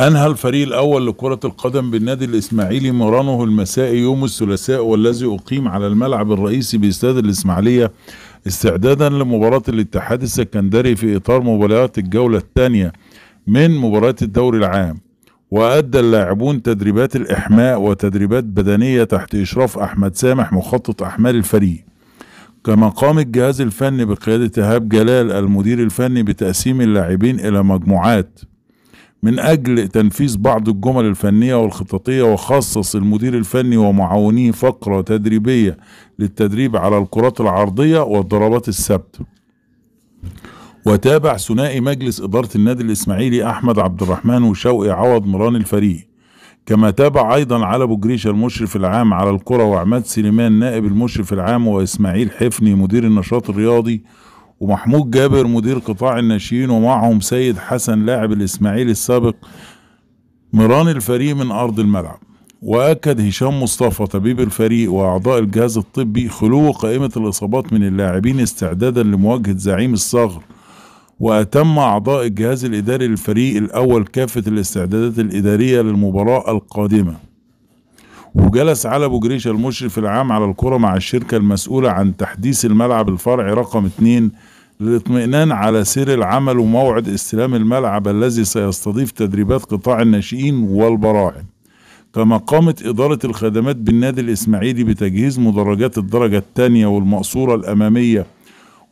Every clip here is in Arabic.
أنهى الفريق الأول لكرة القدم بالنادي الإسماعيلي مرانه المسائي يوم الثلاثاء والذي أقيم على الملعب الرئيسي باستاد الإسماعيلية استعدادا لمباراة الاتحاد السكندري في إطار مباريات الجولة الثانية من مباراة الدوري العام وأدى اللاعبون تدريبات الإحماء وتدريبات بدنية تحت إشراف أحمد سامح مخطط أحمال الفريق كما قام الجهاز الفني بقيادة إيهاب جلال المدير الفني بتقسيم اللاعبين إلى مجموعات من أجل تنفيذ بعض الجمل الفنية والخططية وخصص المدير الفني ومعاونيه فقرة تدريبية للتدريب على الكرات العرضية والضربات الثابتة وتابع ثنائي مجلس إدارة النادي الإسماعيلي أحمد عبد الرحمن وشوقي عوض مران الفريق كما تابع أيضا على بجريشة المشرف العام على الكرة وعماد سليمان نائب المشرف العام وإسماعيل حفني مدير النشاط الرياضي ومحمود جابر مدير قطاع الناشئين ومعهم سيد حسن لاعب الإسماعيلي السابق مران الفريق من أرض الملعب وأكد هشام مصطفى طبيب الفريق وأعضاء الجهاز الطبي خلو قائمة الإصابات من اللاعبين استعدادا لمواجهة زعيم الصغر وأتم أعضاء الجهاز الإداري للفريق الأول كافة الاستعدادات الإدارية للمباراة القادمة وجلس على أبو جريشة المشرف العام على الكرة مع الشركة المسؤولة عن تحديث الملعب الفرعي رقم 2 للاطمئنان على سير العمل وموعد استلام الملعب الذي سيستضيف تدريبات قطاع الناشئين والبراعم كما قامت إدارة الخدمات بالنادي الإسماعيلي بتجهيز مدرجات الدرجة الثانية والمقصورة الأمامية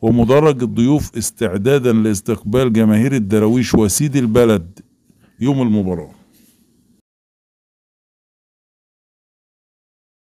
ومدرج الضيوف استعدادا لاستقبال جماهير الدراويش وسيد البلد يوم المباراه